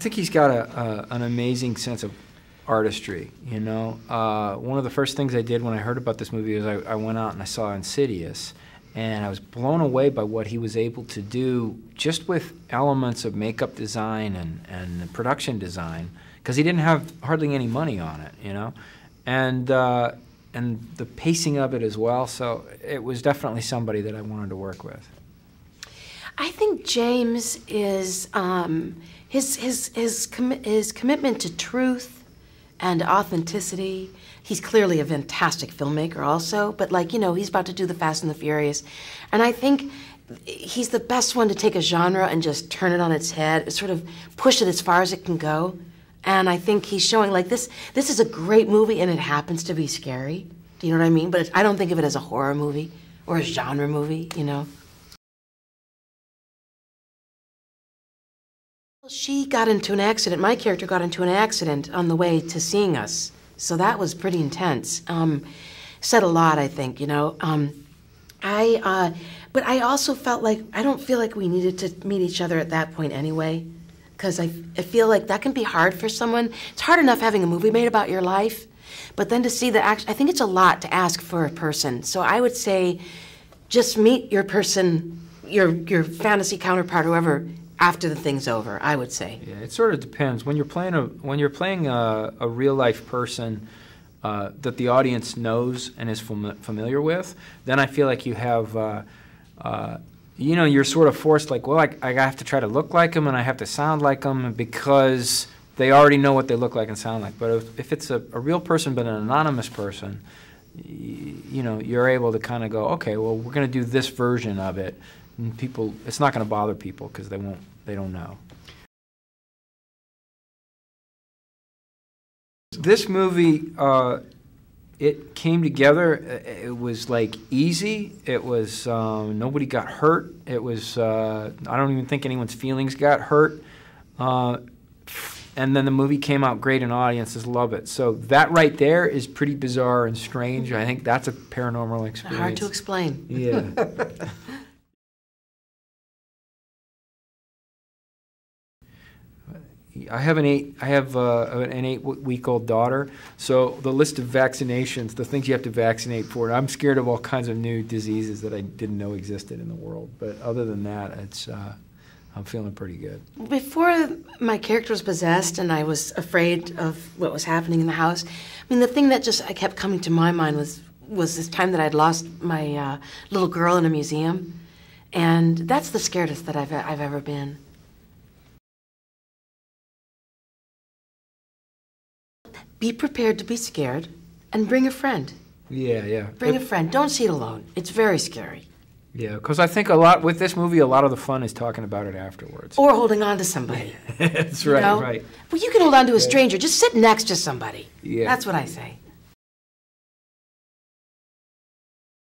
I think he's got a, a, an amazing sense of artistry. You know, uh, one of the first things I did when I heard about this movie was I, I, went out and I saw Insidious, and I was blown away by what he was able to do just with elements of makeup design and and production design, because he didn't have hardly any money on it. You know, and uh, and the pacing of it as well. So it was definitely somebody that I wanted to work with. I think James is um, his his his com- his commitment to truth and authenticity. He's clearly a fantastic filmmaker, also, but like you know, he's about to do the Fast and the Furious, and I think he's the best one to take a genre and just turn it on its head, sort of push it as far as it can go. And I think he's showing like this. This is a great movie, and it happens to be scary. Do you know what I mean? But I don't think of it as a horror movie or a genre movie. You know. She got into an accident. My character got into an accident on the way to seeing us. So that was pretty intense. Um, said a lot, I think, you know. Um, I, uh, but I also felt like I don't feel like we needed to meet each other at that point anyway, because I, I feel like that can be hard for someone. It's hard enough having a movie made about your life, but then to see the act, I think it's a lot to ask for a person. So I would say, just meet your person, your your fantasy counterpart, whoever, after the thing's over, I would say. Yeah, it sort of depends. When you're playing a when you're playing a, a real life person uh, that the audience knows and is fam familiar with, then I feel like you have. Uh, uh, you know, you're sort of forced, like, well, I, I have to try to look like them and I have to sound like them because they already know what they look like and sound like. But if, if it's a, a, real person but an anonymous person, you know, you're able to kind of go, okay, well, we're going to do this version of it people it's not going to bother people because they won't they don't know. This movie, uh, it came together. Uh, it was like easy. It was um, nobody got hurt. It was uh, I don't even think anyone's feelings got hurt. Uh, and then the movie came out great and audiences love it. So that right there is pretty bizarre and strange. I think that's a paranormal experience. Hard to explain. Yeah. I have an eight. I have uh, an eight-week-old daughter. So the list of vaccinations, the things you have to vaccinate for. I'm scared of all kinds of new diseases that I didn't know existed in the world. But other than that, it's uh, I'm feeling pretty good. Before my character was possessed and I was afraid of what was happening in the house, I mean the thing that just I kept coming to my mind was was this time that I'd lost my uh, little girl in a museum, and that's the scaredest that I've I've ever been. be prepared to be scared and bring a friend. Yeah, yeah. Bring it, a friend. Don't see it alone. It's very scary. Yeah, because I think a lot with this movie, a lot of the fun is talking about it afterwards. Or holding on to somebody. That's right, you know? right. Well, you can hold on to a stranger. Just sit next to somebody. Yeah. That's what I say.